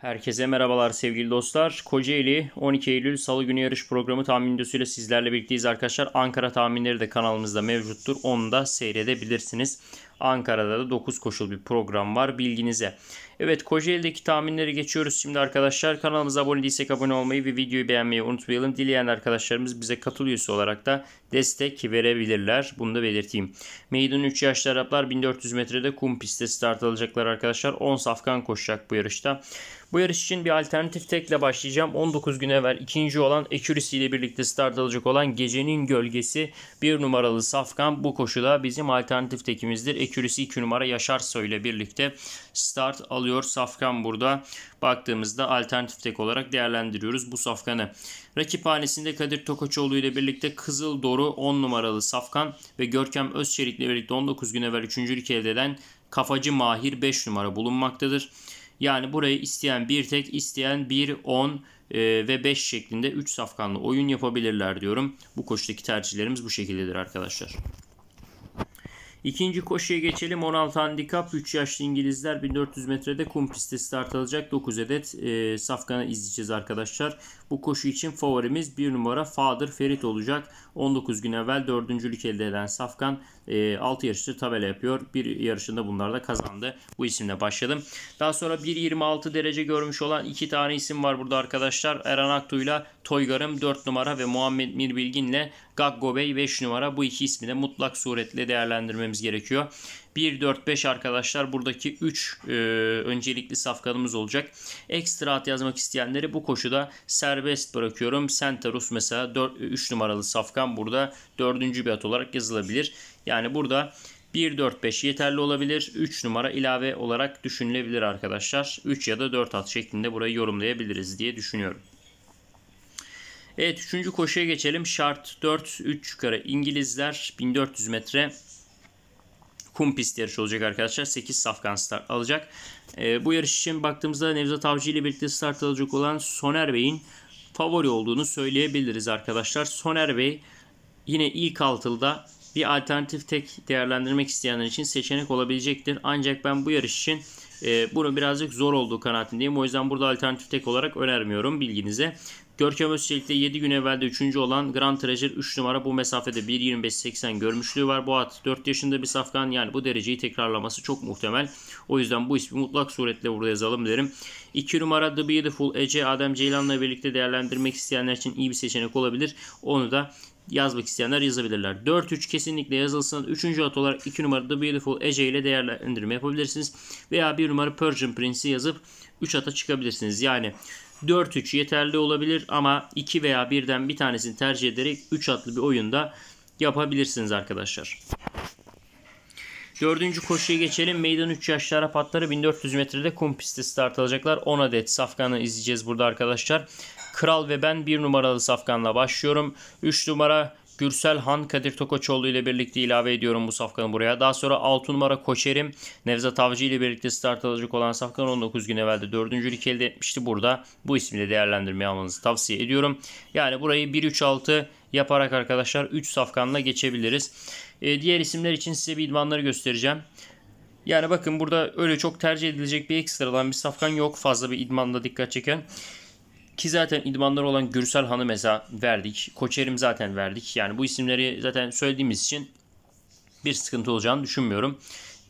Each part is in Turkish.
Herkese merhabalar sevgili dostlar. Kocaeli 12 Eylül Salı günü yarış programı tahmin videosuyla sizlerle birlikteyiz arkadaşlar. Ankara tahminleri de kanalımızda mevcuttur. Onu da seyredebilirsiniz. Ankara'da da 9 koşul bir program var bilginize. Evet Kocaeli'deki tahminlere geçiyoruz şimdi arkadaşlar. Kanalımıza abone değilsek abone olmayı ve videoyu beğenmeyi unutmayalım. Dileyen arkadaşlarımız bize katıl olarak da destek verebilirler. Bunu da belirteyim. Meydan 3 yaşlı Araplar 1400 metrede kum pistte start alacaklar arkadaşlar. 10 safkan koşacak bu yarışta. Bu yarış için bir alternatif tekle başlayacağım. 19 gün evvel ikinci olan Ekürisi ile birlikte start alacak olan Gecenin Gölgesi bir numaralı Safkan bu koşuda bizim alternatif tekimizdir sekürisi 2 numara Yaşar Soy'la birlikte start alıyor. Safkan burada baktığımızda alternatif tek olarak değerlendiriyoruz bu safkanı. Rakip hanesinde Kadir Tokaçoğlu ile birlikte Kızıl Doru 10 numaralı Safkan ve Görkem Özçelik ile birlikte 19 gün evvel 3. ülke elde eden Kafacı Mahir 5 numara bulunmaktadır. Yani burayı isteyen bir tek, isteyen 1, 10 e, ve 5 şeklinde 3 safkanlı oyun yapabilirler diyorum. Bu koçtaki tercihlerimiz bu şekildedir arkadaşlar. İkinci koşuya geçelim. 16 handikap 3 yaşlı İngilizler 1400 metrede kum pisti start alacak. 9 adet e, safkanı izleyeceğiz arkadaşlar. Bu koşu için favorimiz 1 numara Fadır Ferit olacak. 19 gün evvel 4. lük elde eden Safkan 6 e, yarıştır tabela yapıyor. Bir yarışında bunlar da kazandı. Bu isimle başladım. Daha sonra 1.26 derece görmüş olan iki tane isim var burada arkadaşlar. Eren Aktu Toygarım 4 numara ve Muhammed Mirbilgin ile Gaggo Bey 5 numara. Bu iki ismi de mutlak suretle değerlendirmemiz gerekiyor. 1, 4, 5 arkadaşlar buradaki 3 e, öncelikli safkanımız olacak. Ekstra at yazmak isteyenleri bu koşuda serbest bırakıyorum. Sentarus mesela 4, 3 e, numaralı safkan burada 4. bir at olarak yazılabilir. Yani burada 1, 4, 5 yeterli olabilir. 3 numara ilave olarak düşünülebilir arkadaşlar. 3 ya da 4 at şeklinde burayı yorumlayabiliriz diye düşünüyorum. Evet 3. koşuya geçelim. Şart 4, 3 yukarı İngilizler 1400 metre kum pist yarışı olacak arkadaşlar. 8 safkan start alacak. E, bu yarış için baktığımızda Nevzat Avcı ile birlikte start alacak olan Soner Bey'in favori olduğunu söyleyebiliriz arkadaşlar. Soner Bey yine ilk altılda bir alternatif tek değerlendirmek isteyenler için seçenek olabilecektir. Ancak ben bu yarış için e, bunu birazcık zor olduğu kanaatindeyim. O yüzden burada alternatif tek olarak önermiyorum bilginize. Görkem Özçelik'te 7 gün evvelde 3. olan Grand Treasure 3 numara bu mesafede 1.25.80 görmüşlüğü var. Bu at 4 yaşında bir safkan yani bu dereceyi tekrarlaması çok muhtemel. O yüzden bu ismi mutlak suretle burada yazalım derim. 2 numara The Beautiful Ece Adem Ceylan'la birlikte değerlendirmek isteyenler için iyi bir seçenek olabilir. Onu da yazmak isteyenler yazabilirler. 4-3 kesinlikle yazılsın. 3. at olarak 2 numara The Beautiful Ece ile değerlendirme yapabilirsiniz. Veya 1 numara Persian Prince'i yazıp 3 ata çıkabilirsiniz. Yani 4-3 yeterli olabilir ama 2 veya birden bir tanesini tercih ederek 3 atlı bir oyunda yapabilirsiniz arkadaşlar. Dördüncü koşuya geçelim. Meydan 3 yaşlara patları 1400 metrede kum pistte start alacaklar. 10 adet safkanı izleyeceğiz burada arkadaşlar. Kral ve ben 1 numaralı safkanla başlıyorum. 3 numara Gürsel Han Kadir Tokoçoğlu ile birlikte ilave ediyorum bu safkanı buraya. Daha sonra 6 numara Koçerim Nevzat Avcı ile birlikte start alacak olan safkan 19 gün evvelde 4. lig elde etmişti. Burada bu isimle değerlendirmeye almanızı tavsiye ediyorum. Yani burayı 1-3-6 yaparak arkadaşlar 3 safkanla geçebiliriz. E, diğer isimler için size bir idmanları göstereceğim. Yani bakın burada öyle çok tercih edilecek bir ekstradan bir safkan yok. Fazla bir idmanda dikkat çeken. Ki zaten idmanları olan Gürsel Han'ı mesela verdik. Koçerim zaten verdik. Yani bu isimleri zaten söylediğimiz için bir sıkıntı olacağını düşünmüyorum.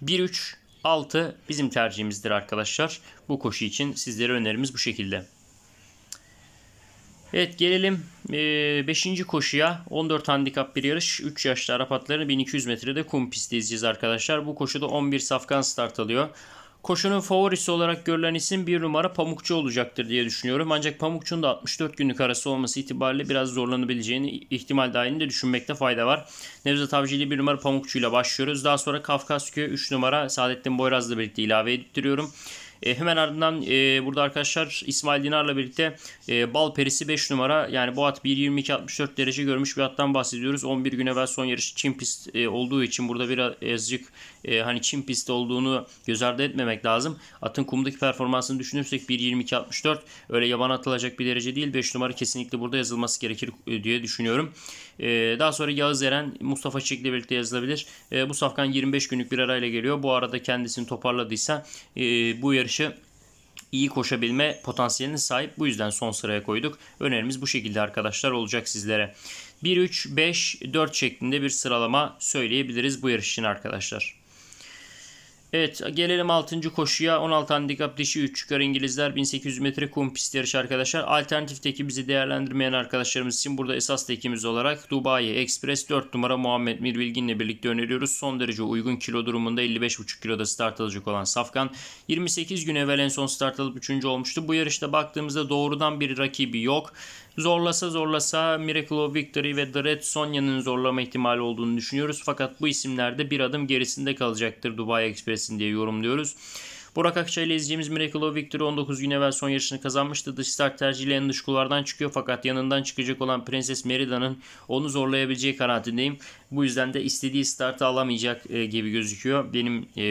1-3 6 bizim tercihimizdir arkadaşlar. Bu koşu için sizlere önerimiz bu şekilde. Evet gelelim 5. E, koşuya. 14 handikap bir yarış. 3 yaşlı Arap atlarını 1200 metrede kum pistte izleyeceğiz arkadaşlar. Bu koşuda 11 safkan start alıyor. Koşunun favorisi olarak görülen isim bir numara Pamukçu olacaktır diye düşünüyorum. Ancak Pamukçu'nun da 64 günlük arası olması itibariyle biraz zorlanabileceğini ihtimal dahilinde düşünmekte fayda var. Nevzat Avcı'yla bir numara Pamukçu ile başlıyoruz. Daha sonra Kafkasköy 3 numara Saadettin Boyraz'la birlikte ilave ettiriyorum. E, hemen ardından e, burada arkadaşlar İsmail Dinar'la birlikte e, bal perisi 5 numara yani bu at 122-64 derece görmüş bir attan bahsediyoruz. 11 gün evvel son yarışı Çin pist e, olduğu için burada birazcık e, hani Çin pist olduğunu göz ardı etmemek lazım. Atın kumdaki performansını düşünürsek 122-64 öyle yaban atılacak bir derece değil. 5 numara kesinlikle burada yazılması gerekir e, diye düşünüyorum. Ee, daha sonra Yağız Eren, Mustafa Çiçek'le birlikte yazılabilir. Ee, bu safkan 25 günlük bir arayla geliyor. Bu arada kendisini toparladıysa e, bu yarışı iyi koşabilme potansiyeline sahip. Bu yüzden son sıraya koyduk. Önerimiz bu şekilde arkadaşlar olacak sizlere. 1-3-5-4 şeklinde bir sıralama söyleyebiliriz bu yarış için arkadaşlar. Evet gelelim 6. koşuya. 16 handikap dişi 3 çıkar İngilizler 1800 metre kum pist yarışı arkadaşlar. Alternatifteki bizi değerlendirmeyen arkadaşlarımız için burada esas tekimiz olarak Dubai Express 4 numara Muhammed Mirbilgin ile birlikte öneriyoruz. Son derece uygun kilo durumunda 55,5 kiloda start alacak olan Safkan 28 gün evvel en son start alıp 3. olmuştu. Bu yarışta baktığımızda doğrudan bir rakibi yok. Zorlasa zorlasa Miracle of Victory ve The Red Sonya'nın zorlama ihtimali olduğunu düşünüyoruz. Fakat bu isimlerde bir adım gerisinde kalacaktır Dubai Express'in diye yorumluyoruz. Burak Akçay ile izleyeceğimiz Miracle of Victory 19 gün evvel son yarışını kazanmıştı. Dış start tercihiyle en dış kulvardan çıkıyor fakat yanından çıkacak olan Prenses Merida'nın onu zorlayabileceği kanaatindeyim. Bu yüzden de istediği startı alamayacak e, gibi gözüküyor. Benim e,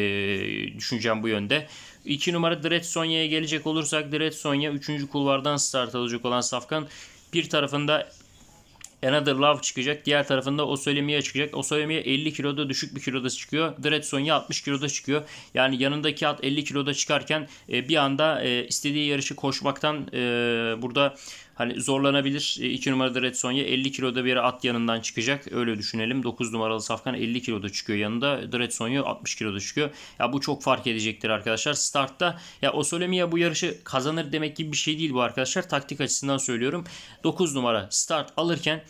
düşüncem bu yönde. 2 numara Dred Sonya'ya gelecek olursak Dred Sonya 3. kulvardan start alacak olan Safkan bir tarafında Another Love çıkacak. Diğer tarafında Osolemiye çıkacak. Osolemiye 50 kiloda düşük bir kiloda çıkıyor. Dredsonya 60 kiloda çıkıyor. Yani yanındaki at 50 kiloda çıkarken e, bir anda e, istediği yarışı koşmaktan e, burada Hani zorlanabilir. 2 e, numarada Redsonya 50 kiloda bir at yanından çıkacak. Öyle düşünelim. 9 numaralı Safkan 50 kiloda çıkıyor yanında. Redsonya 60 kiloda çıkıyor. Ya bu çok fark edecektir arkadaşlar. Startta ya Osolemiya bu yarışı kazanır demek gibi bir şey değil bu arkadaşlar. Taktik açısından söylüyorum. 9 numara start alırken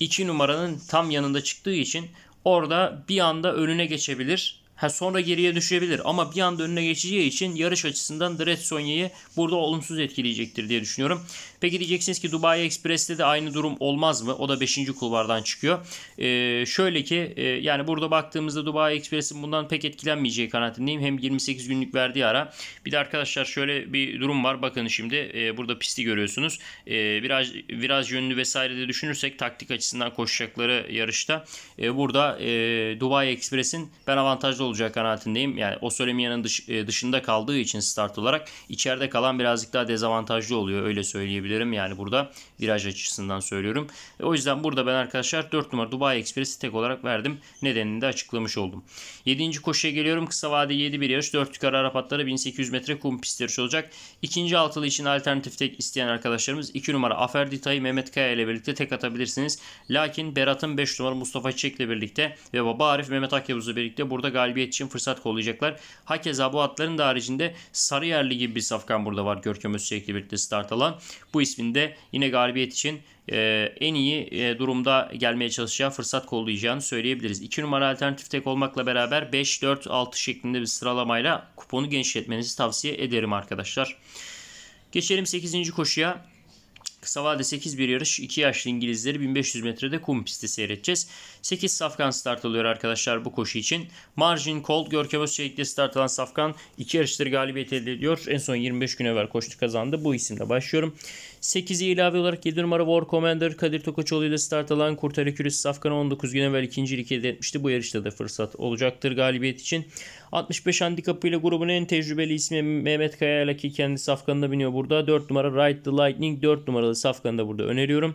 2 numaranın tam yanında çıktığı için orada bir anda önüne geçebilir. Ha sonra geriye düşebilir ama bir anda önüne geçeceği için yarış açısından Dred Sonya'yı burada olumsuz etkileyecektir diye düşünüyorum. Peki diyeceksiniz ki Dubai Express'te de aynı durum olmaz mı? O da 5. kulvardan çıkıyor. Ee, şöyle ki e, yani burada baktığımızda Dubai Express'in bundan pek etkilenmeyeceği kanaatindeyim. Hem 28 günlük verdiği ara. Bir de arkadaşlar şöyle bir durum var. Bakın şimdi e, burada pisti görüyorsunuz. E, biraz viraj yönünü vesaire de düşünürsek taktik açısından koşacakları yarışta. E, burada e, Dubai Express'in ben avantajlı olacağı kanaatindeyim. Yani o Solemyan'ın dış, e, dışında kaldığı için start olarak içeride kalan birazcık daha dezavantajlı oluyor. Öyle söyleyebilirim yani burada viraj açısından söylüyorum. E, o yüzden burada ben arkadaşlar 4 numara Dubai Express'i tek olarak verdim. Nedenini de açıklamış oldum. 7. koşuya geliyorum. Kısa vade 7 bir yarış. 4 yukarı Arap atları 1800 metre kum pist yarışı olacak. İkinci altılı için alternatif tek isteyen arkadaşlarımız 2 numara Afer Dita'yı Mehmet Kaya ile birlikte tek atabilirsiniz. Lakin Berat'ın 5 numara Mustafa Çiçek ile birlikte ve Baba Arif Mehmet Akyavuz'la birlikte burada galibiyet galibiyet için fırsat kollayacaklar. Hakeza bu atların da haricinde yerli gibi bir safkan burada var Görkem Özçelik'le birlikte start alan. Bu ismin de yine galibiyet için e, en iyi e, durumda gelmeye çalışacağı fırsat kollayacağını söyleyebiliriz. 2 numara alternatif tek olmakla beraber 5-4-6 şeklinde bir sıralamayla kuponu genişletmenizi tavsiye ederim arkadaşlar. Geçelim 8. koşuya. Kısa vade 8 bir yarış. 2 yaşlı İngilizleri 1500 metrede kum pisti seyredeceğiz. 8 safkan start alıyor arkadaşlar bu koşu için. Margin Cold Görkem Özçelik'te start alan safkan 2 yarıştır galibiyet elde ediyor. En son 25 gün evvel koştu kazandı. Bu isimle başlıyorum. 8'i ilave olarak 7 numara War Commander Kadir Tokaçoğlu ile start alan Kurtarı Kürüs Safkan'ı 19 gün evvel ikinci lig etmişti. Bu yarışta da fırsat olacaktır galibiyet için. 65 handikapı ile grubun en tecrübeli ismi Mehmet Kaya ki kendi Safkan'ına biniyor burada. 4 numara Ride the Lightning 4 numaralı Safkan'ı da burada öneriyorum.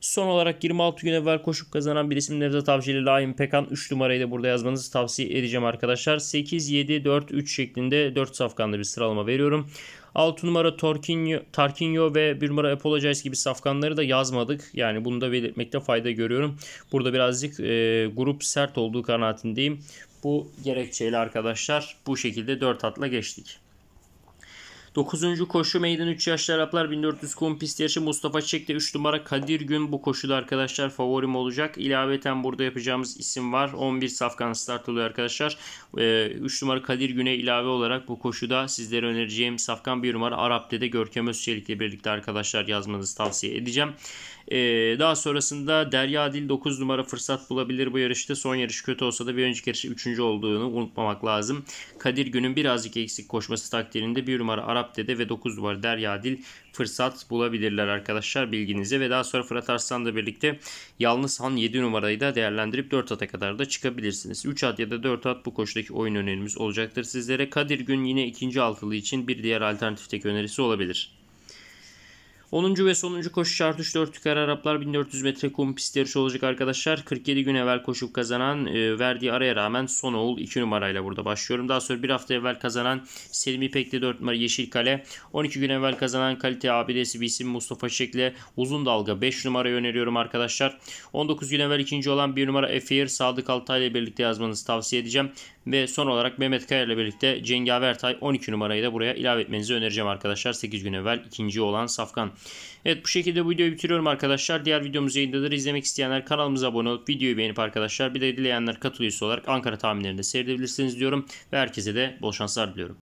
Son olarak 26 gün evvel koşup kazanan bir isim Nevzat Avcı ile Laim Pekan 3 numarayı da burada yazmanızı tavsiye edeceğim arkadaşlar. 8, 7, 4, 3 şeklinde 4 safkanlı bir sıralama veriyorum. 6 numara Torquinho, Tarquinho ve 1 numara Apologize gibi safkanları da yazmadık. Yani bunu da belirtmekte fayda görüyorum. Burada birazcık e, grup sert olduğu kanaatindeyim. Bu gerekçeyle arkadaşlar bu şekilde 4 atla geçtik. 9. koşu meydan 3 yaşlı Araplar 1400 kum pist yarışı Mustafa Çiçek'te 3 numara Kadir Gün bu koşuda arkadaşlar favorim olacak. İlaveten burada yapacağımız isim var. 11 safkan start oluyor arkadaşlar. 3 ee, numara Kadir Gün'e ilave olarak bu koşuda sizlere önereceğim safkan 1 numara Arap'te de Görkem Özçelik'le birlikte arkadaşlar yazmanızı tavsiye edeceğim. Ee, daha sonrasında Derya Dil 9 numara fırsat bulabilir bu yarışta. Son yarış kötü olsa da bir önceki yarış 3. olduğunu unutmamak lazım. Kadir Gün'ün birazcık eksik koşması takdirinde 1 numara Arap Dede ve 9 numara Derya Dil fırsat bulabilirler arkadaşlar bilginize. Ve daha sonra Fırat Arslan'la birlikte Yalnız Han 7 numarayı da değerlendirip 4 ata kadar da çıkabilirsiniz. 3 at ya da 4 at bu koşudaki oyun önerimiz olacaktır sizlere. Kadir Gün yine ikinci altılı için bir diğer alternatifteki önerisi olabilir. 10. ve sonuncu koşu şart 3 4 yukarı Araplar 1400 metre kum pist yarışı olacak arkadaşlar. 47 gün evvel koşup kazanan e, verdiği araya rağmen son oğul 2 numarayla burada başlıyorum. Daha sonra bir hafta evvel kazanan Selim İpekli 4 numara kale 12 gün evvel kazanan kalite abidesi bir isim Mustafa Şekle uzun dalga 5 numara öneriyorum arkadaşlar. 19 gün evvel ikinci olan 1 numara Efir Sadık Altay ile birlikte yazmanızı tavsiye edeceğim. Ve son olarak Mehmet Kaya ile birlikte Cengaver Tay 12 numarayı da buraya ilave etmenizi önereceğim arkadaşlar. 8 gün evvel ikinci olan Safkan. Evet bu şekilde bu videoyu bitiriyorum arkadaşlar. Diğer videomuz yayındadır. İzlemek isteyenler kanalımıza abone olup videoyu beğenip arkadaşlar bir de dileyenler katılıyorsa olarak Ankara tahminlerinde seyredebilirsiniz diyorum. Ve herkese de bol şanslar diliyorum.